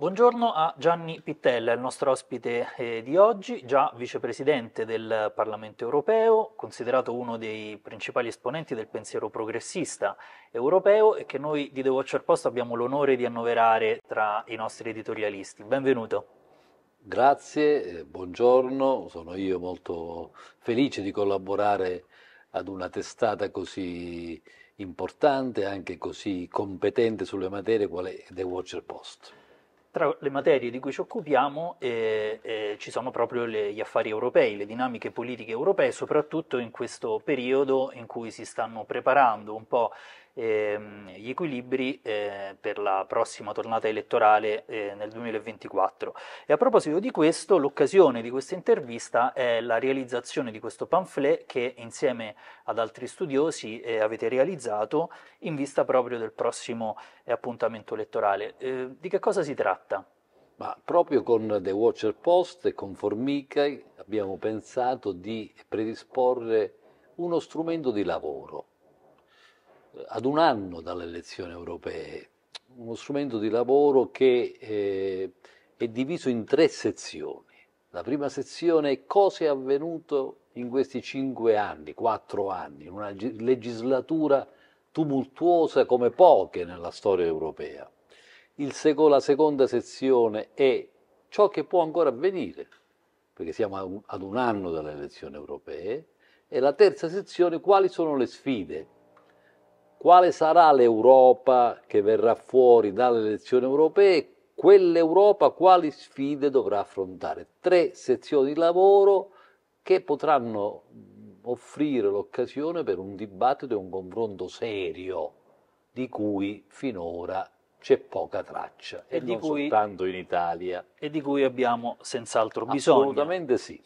Buongiorno a Gianni Pittella, il nostro ospite eh, di oggi, già vicepresidente del Parlamento europeo, considerato uno dei principali esponenti del pensiero progressista europeo e che noi di The Watcher Post abbiamo l'onore di annoverare tra i nostri editorialisti. Benvenuto. Grazie, eh, buongiorno, sono io molto felice di collaborare ad una testata così importante, anche così competente sulle materie quale The Watcher Post. Tra le materie di cui ci occupiamo eh, eh, ci sono proprio le, gli affari europei, le dinamiche politiche europee, soprattutto in questo periodo in cui si stanno preparando un po' ehm, gli equilibri eh, per la prossima tornata elettorale eh, nel 2024. E a proposito di questo, l'occasione di questa intervista è la realizzazione di questo pamphlet che insieme ad altri studiosi eh, avete realizzato in vista proprio del prossimo eh, appuntamento elettorale. Eh, di che cosa si tratta? Ma proprio con The Watcher Post e con Formica abbiamo pensato di predisporre uno strumento di lavoro ad un anno dalle elezioni europee, uno strumento di lavoro che eh, è diviso in tre sezioni. La prima sezione è cosa è avvenuto in questi cinque anni, quattro anni, in una legislatura tumultuosa come poche nella storia europea. Seco, la seconda sezione è ciò che può ancora avvenire, perché siamo ad un anno dalle elezioni europee, e la terza sezione quali sono le sfide quale sarà l'Europa che verrà fuori dalle elezioni europee, quell'Europa quali sfide dovrà affrontare. Tre sezioni di lavoro che potranno offrire l'occasione per un dibattito e un confronto serio di cui finora c'è poca traccia e, e di non cui, soltanto in Italia. E di cui abbiamo senz'altro bisogno. Assolutamente sì.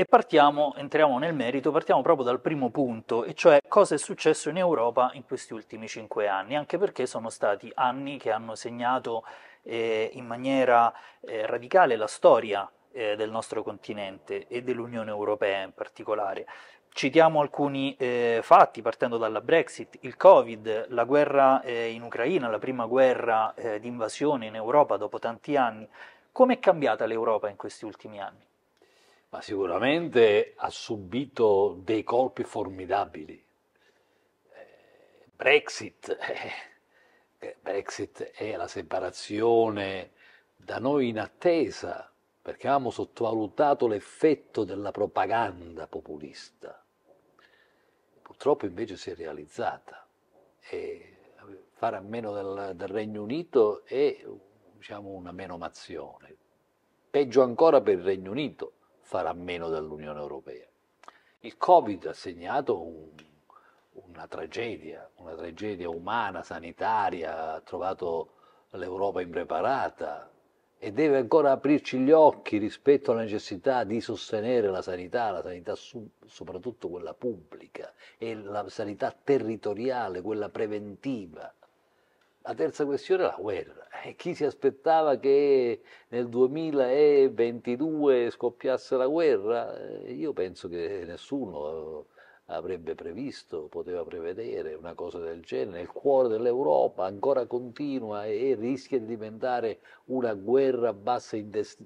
E partiamo, entriamo nel merito, partiamo proprio dal primo punto, e cioè cosa è successo in Europa in questi ultimi cinque anni, anche perché sono stati anni che hanno segnato eh, in maniera eh, radicale la storia eh, del nostro continente e dell'Unione Europea in particolare. Citiamo alcuni eh, fatti partendo dalla Brexit, il Covid, la guerra eh, in Ucraina, la prima guerra eh, di invasione in Europa dopo tanti anni. Come è cambiata l'Europa in questi ultimi anni? ma sicuramente ha subito dei colpi formidabili. Eh, Brexit, eh, eh, Brexit è la separazione da noi in attesa, perché avevamo sottovalutato l'effetto della propaganda populista. Purtroppo invece si è realizzata e fare a meno del, del Regno Unito è diciamo, una menomazione. Peggio ancora per il Regno Unito, farà meno dell'Unione Europea. Il Covid ha segnato un, una tragedia, una tragedia umana, sanitaria, ha trovato l'Europa impreparata e deve ancora aprirci gli occhi rispetto alla necessità di sostenere la sanità, la sanità su, soprattutto quella pubblica e la sanità territoriale, quella preventiva la terza questione è la guerra. E eh, chi si aspettava che nel 2022 scoppiasse la guerra? Eh, io penso che nessuno avrebbe previsto, poteva prevedere una cosa del genere. Il cuore dell'Europa ancora continua e rischia di diventare una guerra a bassa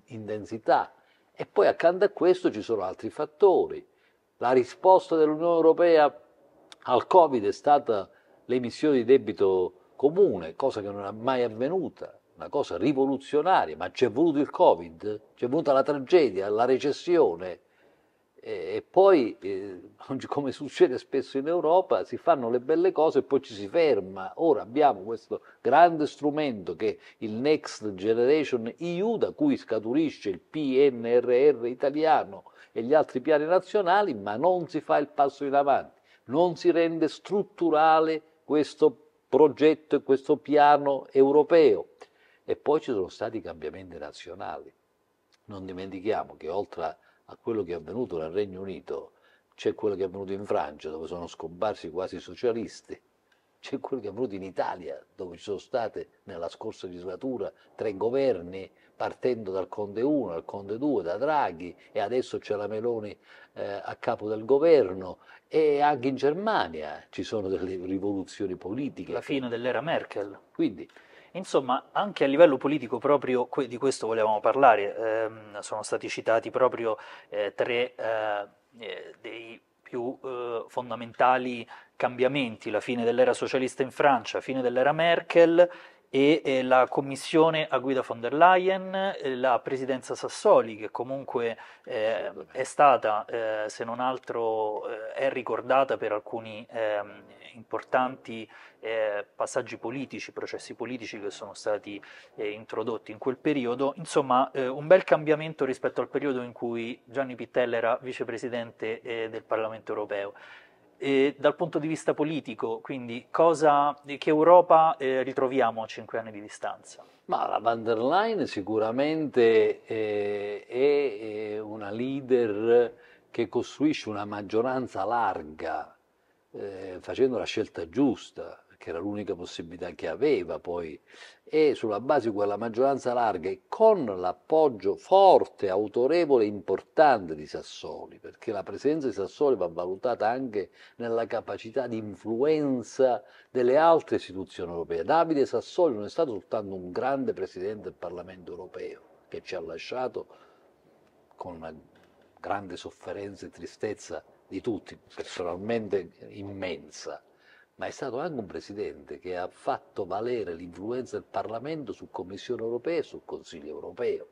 intensità. E poi accanto a questo ci sono altri fattori. La risposta dell'Unione Europea al Covid è stata l'emissione di debito comune, cosa che non è mai avvenuta, una cosa rivoluzionaria, ma c'è voluto il Covid, c'è è voluta la tragedia, la recessione e, e poi, eh, come succede spesso in Europa, si fanno le belle cose e poi ci si ferma. Ora abbiamo questo grande strumento che è il Next Generation EU, da cui scaturisce il PNRR italiano e gli altri piani nazionali, ma non si fa il passo in avanti, non si rende strutturale questo progetto e questo piano europeo. E poi ci sono stati cambiamenti nazionali. Non dimentichiamo che oltre a quello che è avvenuto nel Regno Unito c'è quello che è avvenuto in Francia, dove sono scomparsi quasi i socialisti c'è quello che è avvenuto in Italia, dove ci sono state nella scorsa legislatura tre governi, partendo dal Conte 1, dal Conte 2, da Draghi e adesso c'è la Meloni eh, a capo del governo e anche in Germania ci sono delle rivoluzioni politiche. La fine dell'era Merkel. Quindi, Insomma, anche a livello politico proprio di questo volevamo parlare, eh, sono stati citati proprio eh, tre eh, eh, dei più eh, fondamentali cambiamenti, la fine dell'era socialista in Francia, la fine dell'era Merkel e, e eh, la commissione a guida von der Leyen, eh, la presidenza Sassoli che comunque eh, è stata, eh, se non altro, eh, è ricordata per alcuni ehm, importanti eh, passaggi politici, processi politici che sono stati eh, introdotti in quel periodo, insomma eh, un bel cambiamento rispetto al periodo in cui Gianni Pittella era vicepresidente eh, del Parlamento europeo. E dal punto di vista politico, quindi, cosa, che Europa eh, ritroviamo a cinque anni di distanza? Ma la van der Leyen sicuramente eh, è una leader che costruisce una maggioranza larga eh, facendo la scelta giusta, che era l'unica possibilità che aveva poi, e sulla base di quella maggioranza larga e con l'appoggio forte, autorevole e importante di Sassoli, perché la presenza di Sassoli va valutata anche nella capacità di influenza delle altre istituzioni europee. Davide Sassoli non è stato soltanto un grande presidente del Parlamento europeo che ci ha lasciato con una grande sofferenza e tristezza di tutti, personalmente immensa, ma è stato anche un presidente che ha fatto valere l'influenza del Parlamento su Commissione europea e sul Consiglio europeo.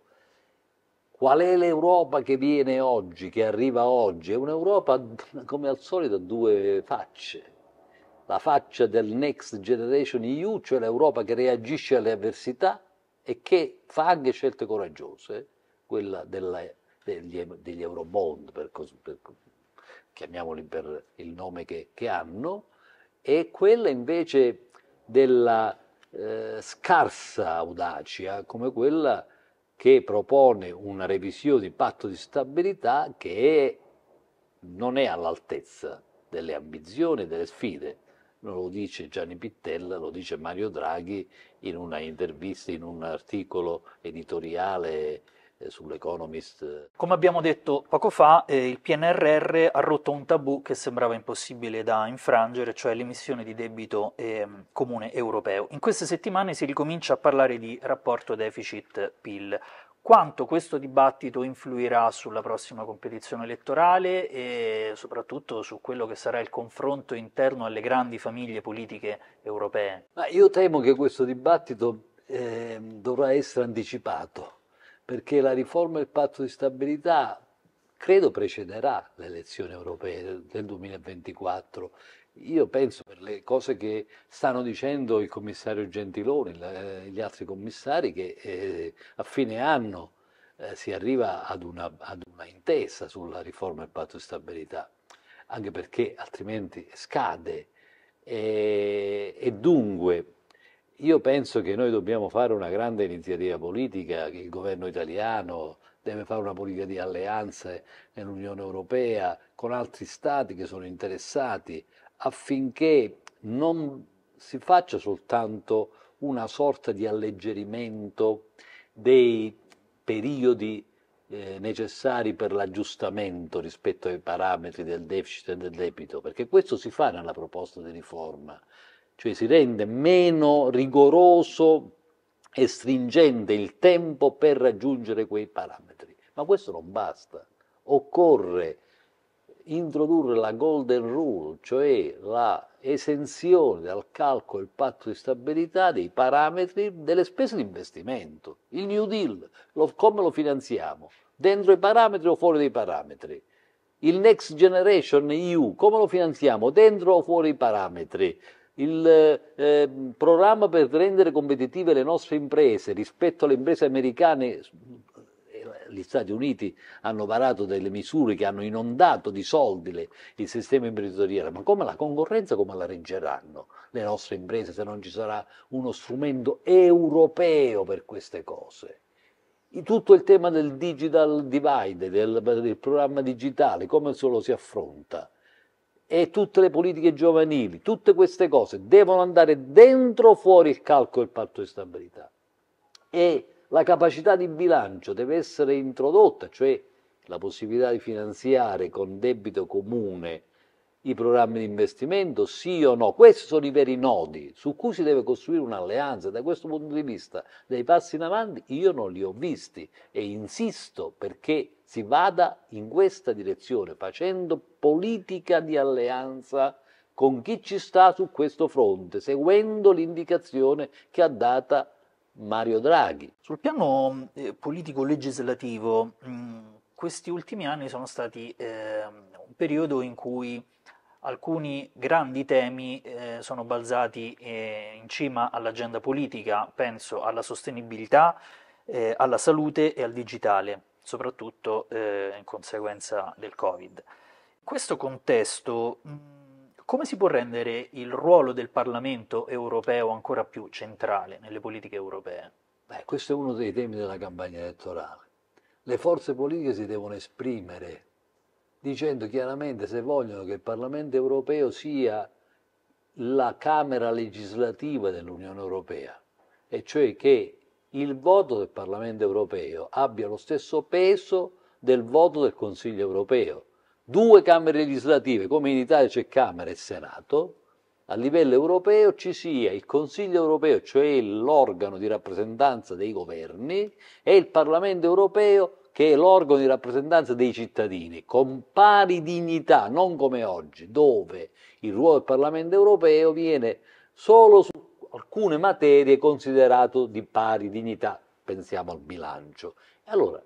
Qual è l'Europa che viene oggi, che arriva oggi? È un'Europa come al solito a due facce. La faccia del Next Generation EU, cioè l'Europa che reagisce alle avversità e che fa anche scelte coraggiose, quella della, degli, degli Eurobond per, per, chiamiamoli per il nome che, che hanno, e quella invece della eh, scarsa audacia come quella che propone una revisione di patto di stabilità che non è all'altezza delle ambizioni e delle sfide. Non lo dice Gianni Pittella, lo dice Mario Draghi in una intervista, in un articolo editoriale eh, sull'Economist. Come abbiamo detto poco fa, eh, il PNRR ha rotto un tabù che sembrava impossibile da infrangere, cioè l'emissione di debito eh, comune europeo. In queste settimane si ricomincia a parlare di rapporto deficit-PIL. Quanto questo dibattito influirà sulla prossima competizione elettorale e soprattutto su quello che sarà il confronto interno alle grandi famiglie politiche europee? Ma io temo che questo dibattito eh, dovrà essere anticipato perché la riforma del patto di stabilità credo precederà le elezioni europee del 2024. Io penso per le cose che stanno dicendo il commissario Gentiloni, e eh, gli altri commissari, che eh, a fine anno eh, si arriva ad una, ad una intesa sulla riforma del patto di stabilità, anche perché altrimenti scade e, e dunque io penso che noi dobbiamo fare una grande iniziativa politica, che il governo italiano deve fare una politica di alleanze nell'Unione Europea con altri stati che sono interessati affinché non si faccia soltanto una sorta di alleggerimento dei periodi eh, necessari per l'aggiustamento rispetto ai parametri del deficit e del debito, perché questo si fa nella proposta di riforma, cioè si rende meno rigoroso e stringente il tempo per raggiungere quei parametri. Ma questo non basta, occorre introdurre la golden rule, cioè la esenzione dal calcolo del patto di stabilità dei parametri delle spese di investimento, il New Deal, lo, come lo finanziamo, dentro i parametri o fuori dai parametri, il Next Generation EU, come lo finanziamo, dentro o fuori i parametri, il eh, programma per rendere competitive le nostre imprese rispetto alle imprese americane eh, gli Stati Uniti hanno varato delle misure che hanno inondato di soldi le, il sistema imprenditoriale, ma come la concorrenza come la reggeranno le nostre imprese se non ci sarà uno strumento europeo per queste cose? Tutto il tema del digital divide, del, del programma digitale, come lo si affronta? e tutte le politiche giovanili, tutte queste cose devono andare dentro o fuori il calcolo del patto di stabilità. E la capacità di bilancio deve essere introdotta, cioè la possibilità di finanziare con debito comune i programmi di investimento, sì o no? Questi sono i veri nodi su cui si deve costruire un'alleanza. Da questo punto di vista, dei passi in avanti io non li ho visti e insisto perché si vada in questa direzione facendo politica di alleanza con chi ci sta su questo fronte, seguendo l'indicazione che ha data Mario Draghi. Sul piano eh, politico-legislativo, mh, mm, questi ultimi anni sono stati eh, un periodo in cui alcuni grandi temi eh, sono balzati eh, in cima all'agenda politica, penso alla sostenibilità, eh, alla salute e al digitale soprattutto eh, in conseguenza del Covid. In questo contesto, come si può rendere il ruolo del Parlamento europeo ancora più centrale nelle politiche europee? Beh, questo è uno dei temi della campagna elettorale. Le forze politiche si devono esprimere dicendo chiaramente se vogliono che il Parlamento europeo sia la Camera legislativa dell'Unione europea, e cioè che il voto del Parlamento europeo abbia lo stesso peso del voto del Consiglio europeo. Due Camere legislative, come in Italia c'è Camera e Senato, a livello europeo ci sia il Consiglio europeo, cioè l'organo di rappresentanza dei governi, e il Parlamento europeo, che è l'organo di rappresentanza dei cittadini, con pari dignità, non come oggi, dove il ruolo del Parlamento europeo viene solo su alcune materie considerate di pari dignità, pensiamo al bilancio. Allora,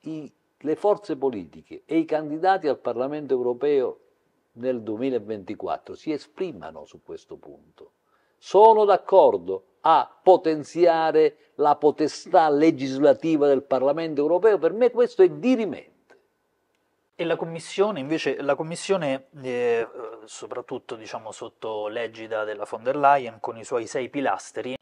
i, le forze politiche e i candidati al Parlamento europeo nel 2024 si esprimano su questo punto. Sono d'accordo a potenziare la potestà legislativa del Parlamento europeo, per me questo è di rimedio. E la Commissione, invece, la Commissione, eh, soprattutto diciamo, sotto l'egida della von der Leyen, con i suoi sei pilastri,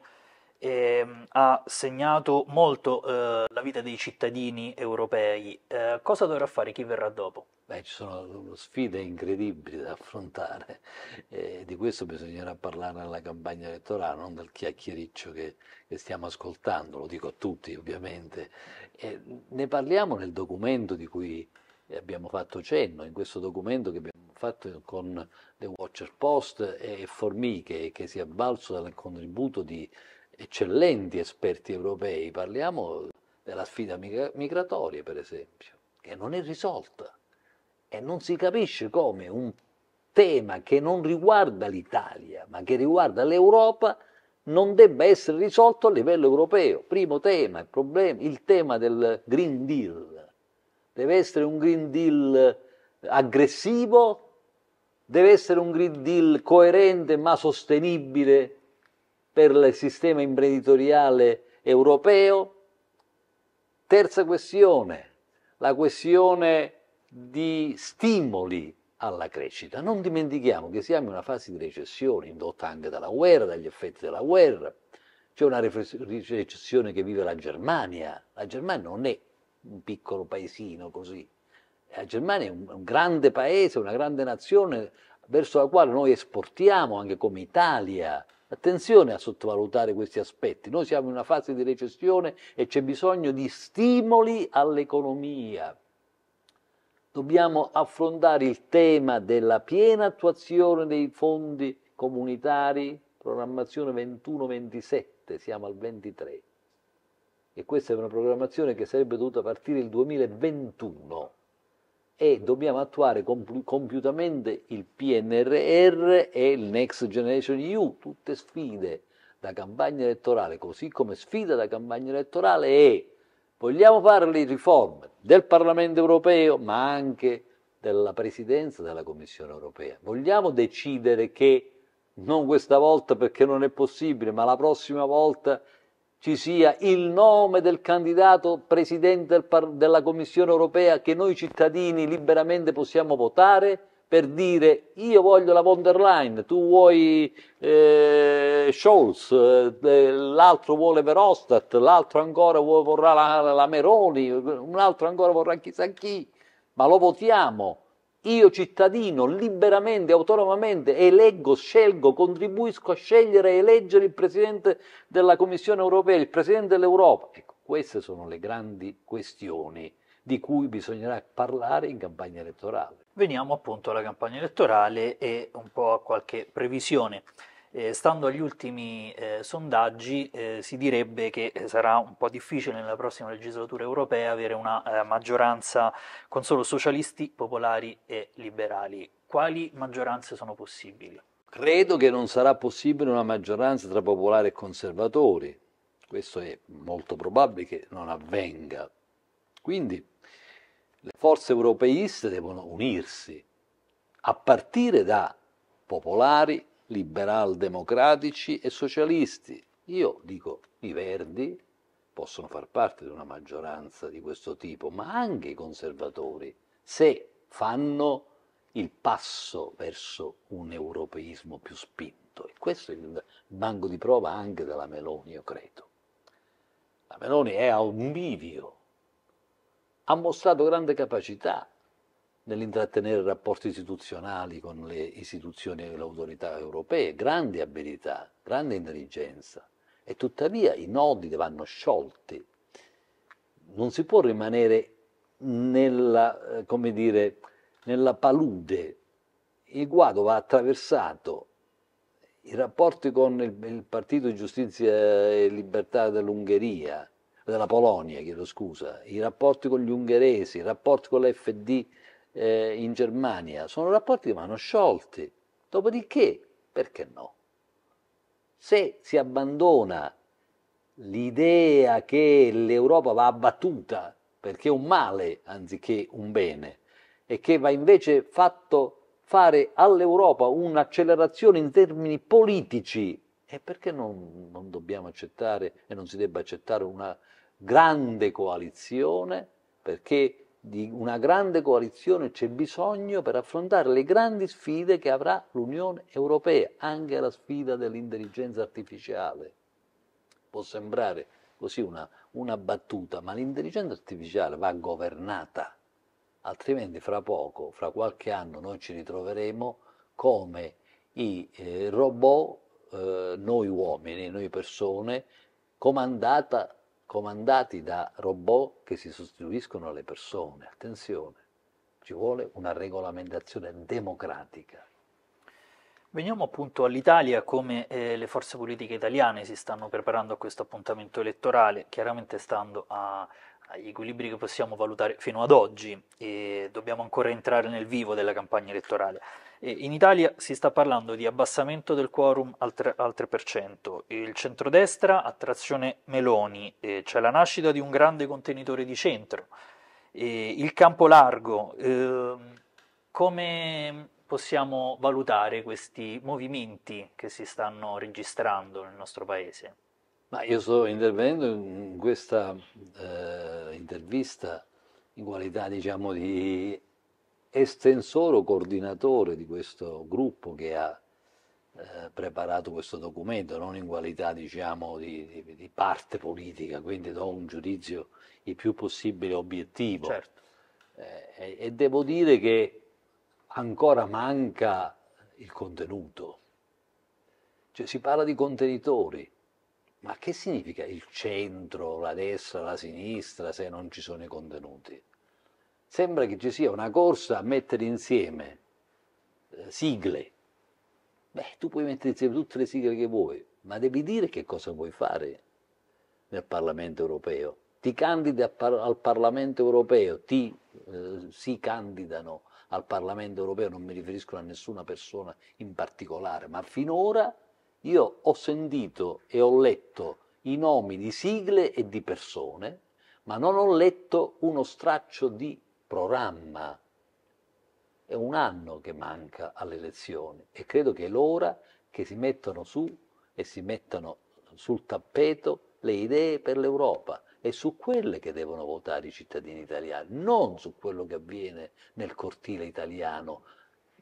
eh, ha segnato molto eh, la vita dei cittadini europei. Eh, cosa dovrà fare chi verrà dopo? Beh, ci sono sfide incredibili da affrontare e eh, di questo bisognerà parlare nella campagna elettorale, non del chiacchiericcio che, che stiamo ascoltando, lo dico a tutti ovviamente. Eh, ne parliamo nel documento di cui e abbiamo fatto cenno in questo documento che abbiamo fatto con The Watcher Post e Formiche che si è avvalso dal contributo di eccellenti esperti europei, parliamo della sfida migratoria per esempio, che non è risolta e non si capisce come un tema che non riguarda l'Italia ma che riguarda l'Europa non debba essere risolto a livello europeo. Primo tema, il, problema, il tema del Green Deal Deve essere un Green Deal eh, aggressivo, deve essere un Green Deal coerente ma sostenibile per il sistema imprenditoriale europeo. Terza questione, la questione di stimoli alla crescita. Non dimentichiamo che siamo in una fase di recessione indotta anche dalla guerra, dagli effetti della guerra. C'è una recessione che vive la Germania. La Germania non è un piccolo paesino così. La Germania è un, un grande paese, una grande nazione verso la quale noi esportiamo anche come Italia. Attenzione a sottovalutare questi aspetti. Noi siamo in una fase di recessione e c'è bisogno di stimoli all'economia. Dobbiamo affrontare il tema della piena attuazione dei fondi comunitari, programmazione 21-27, siamo al 23 e questa è una programmazione che sarebbe dovuta partire il 2021 e dobbiamo attuare compiutamente il PNRR e il Next Generation EU, tutte sfide da campagna elettorale, così come sfida da campagna elettorale è vogliamo fare le riforme del Parlamento europeo ma anche della Presidenza della Commissione europea, vogliamo decidere che non questa volta perché non è possibile, ma la prossima volta ci sia il nome del candidato presidente della Commissione europea che noi cittadini liberamente possiamo votare per dire io voglio la von der Leyen, tu vuoi eh, Scholz, eh, l'altro vuole Verhofstadt, l'altro ancora vorrà la, la Meroni, un altro ancora vorrà chissà chi, ma lo votiamo io cittadino liberamente, autonomamente eleggo, scelgo, contribuisco a scegliere e eleggere il Presidente della Commissione europea, il Presidente dell'Europa. Ecco, queste sono le grandi questioni di cui bisognerà parlare in campagna elettorale. Veniamo appunto alla campagna elettorale e un po' a qualche previsione. Eh, stando agli ultimi eh, sondaggi eh, si direbbe che eh, sarà un po' difficile nella prossima legislatura europea avere una eh, maggioranza con solo socialisti, popolari e liberali. Quali maggioranze sono possibili? Credo che non sarà possibile una maggioranza tra popolari e conservatori. Questo è molto probabile che non avvenga. Quindi le forze europeiste devono unirsi a partire da popolari liberal-democratici e socialisti. Io dico i Verdi possono far parte di una maggioranza di questo tipo, ma anche i conservatori, se fanno il passo verso un europeismo più spinto. E questo è il banco di prova anche della Meloni, io credo. La Meloni è a un bivio, ha mostrato grande capacità, nell'intrattenere rapporti istituzionali con le istituzioni e le autorità europee, grande abilità, grande intelligenza e tuttavia i nodi vanno sciolti. Non si può rimanere nella, eh, dire, nella palude, il guado va attraversato. I rapporti con il, il Partito Giustizia e Libertà dell'Ungheria, della Polonia, chiedo scusa, i rapporti con gli ungheresi, i rapporti con l'FD, eh, in Germania, sono rapporti che vanno sciolti. Dopodiché, perché no? Se si abbandona l'idea che l'Europa va abbattuta perché è un male anziché un bene e che va invece fatto fare all'Europa un'accelerazione in termini politici e perché non, non, dobbiamo accettare e non si debba accettare una grande coalizione perché di una grande coalizione c'è bisogno per affrontare le grandi sfide che avrà l'Unione Europea, anche la sfida dell'intelligenza artificiale. Può sembrare così una, una battuta, ma l'intelligenza artificiale va governata, altrimenti fra poco, fra qualche anno, noi ci ritroveremo come i eh, robot, eh, noi uomini, noi persone, comandata comandati da robot che si sostituiscono alle persone. Attenzione, ci vuole una regolamentazione democratica. Veniamo appunto all'Italia, come eh, le forze politiche italiane si stanno preparando a questo appuntamento elettorale, chiaramente stando a agli equilibri che possiamo valutare fino ad oggi e dobbiamo ancora entrare nel vivo della campagna elettorale. E in Italia si sta parlando di abbassamento del quorum al, 3, al 3%, il centrodestra a trazione Meloni, eh, c'è cioè la nascita di un grande contenitore di centro, il campo largo, eh, come possiamo valutare questi movimenti che si stanno registrando nel nostro paese? Ma io sto intervenendo in questa eh, intervista in qualità diciamo, di estensore o coordinatore di questo gruppo che ha eh, preparato questo documento, non in qualità diciamo, di, di, di, parte politica, quindi do un giudizio il più possibile obiettivo. Certo. Eh, e devo dire che ancora manca il contenuto. Cioè, si parla di contenitori, ma che significa il centro, la destra, la sinistra se non ci sono i contenuti? Sembra che ci sia una corsa a mettere insieme eh, sigle. Beh, tu puoi mettere insieme tutte le sigle che vuoi, ma devi dire che cosa vuoi fare nel Parlamento europeo. Ti candidi par al Parlamento europeo, ti, eh, si candidano al Parlamento europeo, non mi riferisco a nessuna persona in particolare, ma finora io ho sentito e ho letto i nomi di sigle e di persone, ma non ho letto uno straccio di programma. È un anno che manca alle elezioni e credo che è l'ora che si mettano su e si mettano sul tappeto le idee per l'Europa e su quelle che devono votare i cittadini italiani, non su quello che avviene nel cortile italiano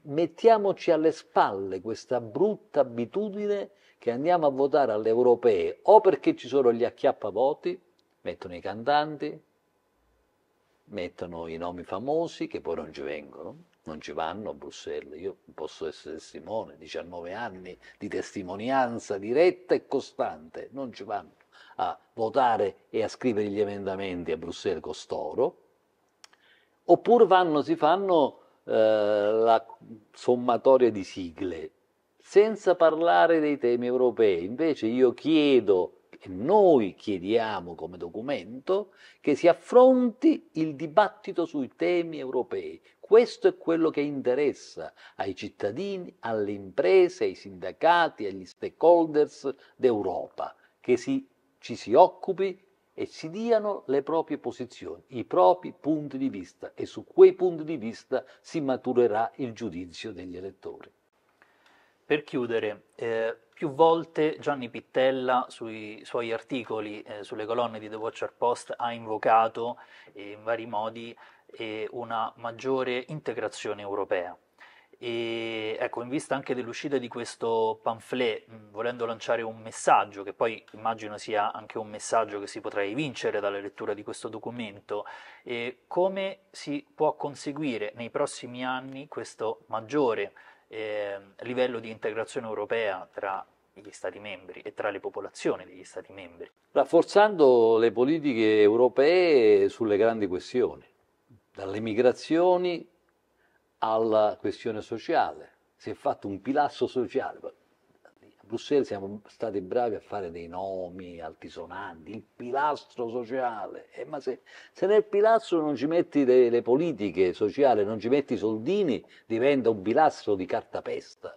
mettiamoci alle spalle questa brutta abitudine che andiamo a votare alle europee o perché ci sono gli acchiappavoti, mettono i cantanti, mettono i nomi famosi che poi non ci vengono, non ci vanno a Bruxelles. Io posso essere testimone, 19 anni di testimonianza diretta e costante, non ci vanno a votare e a scrivere gli emendamenti a Bruxelles costoro, oppure vanno, si fanno eh, la sommatoria di sigle, senza parlare dei temi europei. Invece io chiedo, e noi chiediamo come documento, che si affronti il dibattito sui temi europei. Questo è quello che interessa ai cittadini, alle imprese, ai sindacati, agli stakeholders d'Europa, che si, ci si occupi e si diano le proprie posizioni, i propri punti di vista e su quei punti di vista si maturerà il giudizio degli elettori. Per chiudere, eh, più volte Gianni Pittella sui suoi articoli, eh, sulle colonne di The Watcher Post, ha invocato eh, in vari modi eh, una maggiore integrazione europea. E ecco, in vista anche dell'uscita di questo pamphlet, mm, volendo lanciare un messaggio, che poi immagino sia anche un messaggio che si potrà evincere dalla lettura di questo documento, come si può conseguire nei prossimi anni questo maggiore eh, livello di integrazione europea tra gli Stati membri e tra le popolazioni degli Stati membri? Rafforzando le politiche europee sulle grandi questioni, dalle migrazioni alla questione sociale, si è fatto un pilastro sociale. A Bruxelles siamo stati bravi a fare dei nomi altisonanti, il pilastro sociale, eh, ma se, se, nel pilastro non ci metti le, le politiche sociali, non ci metti i soldini, diventa un pilastro di cartapesta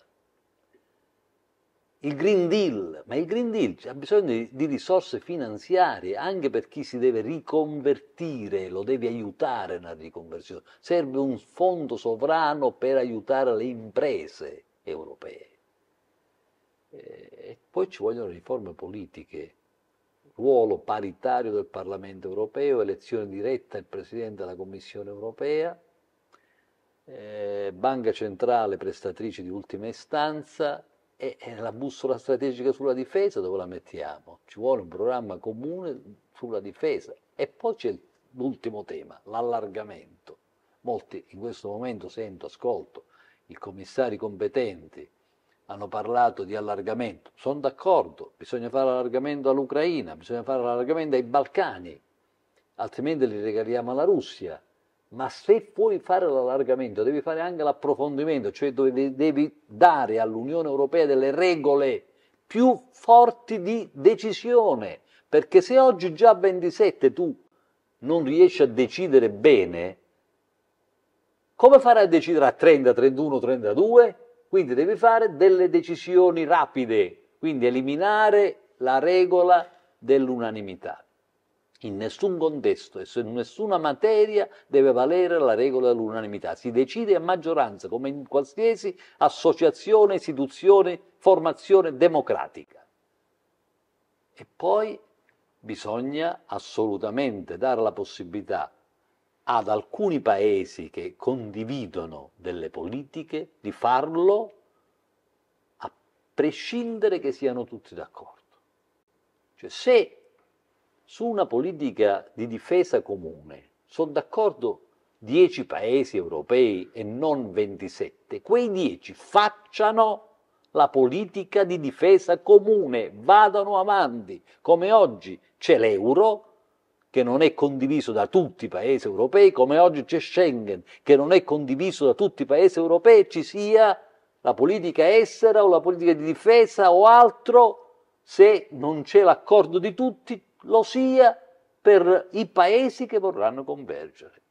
il Green Deal, ma il Green Deal ha bisogno di, di, risorse finanziarie anche per chi si deve riconvertire, lo deve aiutare nella riconversione. Serve un fondo sovrano per aiutare le imprese europee. Eh, e poi ci vogliono riforme politiche, ruolo paritario del Parlamento europeo, elezione diretta del Presidente della Commissione europea, eh, banca centrale prestatrice di ultima istanza, e la bussola strategica sulla difesa dove la mettiamo? Ci vuole un programma comune sulla difesa. E poi c'è l'ultimo tema, l'allargamento. Molti in questo momento sento, ascolto, i commissari competenti hanno parlato di allargamento. Sono d'accordo, bisogna fare allargamento all'Ucraina, bisogna fare allargamento ai Balcani, altrimenti li regaliamo alla Russia ma se vuoi fare l'allargamento devi fare anche l'approfondimento, cioè devi dare all'Unione Europea delle regole più forti di decisione, perché se oggi già a 27 tu non riesci a decidere bene, come farai a decidere a 30, 31, 32? Quindi devi fare delle decisioni rapide, quindi eliminare la regola dell'unanimità in nessun contesto e su nessuna materia deve valere la regola dell'unanimità. Si decide a maggioranza, come in qualsiasi associazione, istituzione, formazione democratica. E poi bisogna assolutamente dare la possibilità ad alcuni paesi che condividono delle politiche di farlo a prescindere che siano tutti d'accordo. Cioè, se su una politica di difesa comune sono d'accordo 10 paesi europei e non 27, quei 10 facciano la politica di difesa comune, vadano avanti, come oggi c'è l'euro che non è condiviso da tutti i paesi europei, come oggi c'è Schengen che non è condiviso da tutti i paesi europei, ci sia la politica estera o la politica di difesa o altro, se non c'è l'accordo di tutti lo sia per i paesi che vorranno convergere.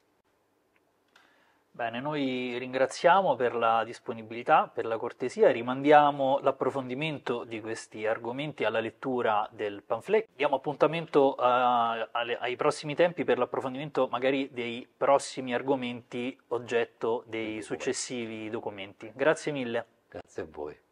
Bene, noi ringraziamo per la disponibilità, per la cortesia, rimandiamo l'approfondimento di questi argomenti alla lettura del pamphlet. Diamo appuntamento uh, ai prossimi tempi per l'approfondimento magari dei prossimi argomenti oggetto dei successivi documenti. Grazie mille. Grazie a voi.